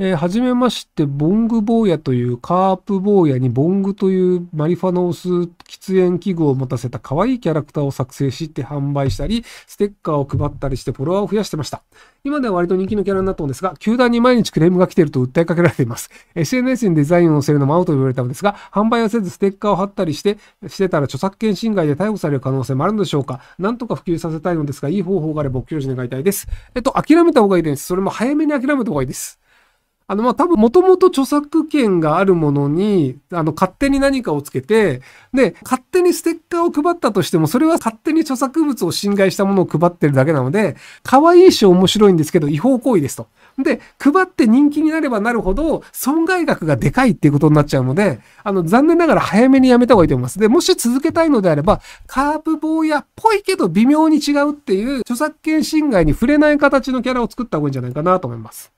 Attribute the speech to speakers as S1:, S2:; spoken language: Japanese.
S1: えー、はじめまして、ボング坊やというカープ坊やにボングというマリファノをス喫煙器具を持たせた可愛いキャラクターを作成して販売したり、ステッカーを配ったりしてフォロワーを増やしてました。今では割と人気のキャラになったんですが、球団に毎日クレームが来ていると訴えかけられています。SNS にデザインを載せるのもアウトと言われたのですが、販売はせずステッカーを貼ったりして、してたら著作権侵害で逮捕される可能性もあるのでしょうか。なんとか普及させたいのですが、いい方法があればお教示願いたいです。えっと、諦めた方がいいです。それも早めに諦めた方がいいです。あの、ま、多分、もともと著作権があるものに、あの、勝手に何かをつけて、で、勝手にステッカーを配ったとしても、それは勝手に著作物を侵害したものを配ってるだけなので、可愛いし面白いんですけど、違法行為ですと。で、配って人気になればなるほど、損害額がでかいっていうことになっちゃうので、あの、残念ながら早めにやめた方がいいと思います。で、もし続けたいのであれば、カープ坊やっぽいけど微妙に違うっていう、著作権侵害に触れない形のキャラを作った方がいいんじゃないかなと思います。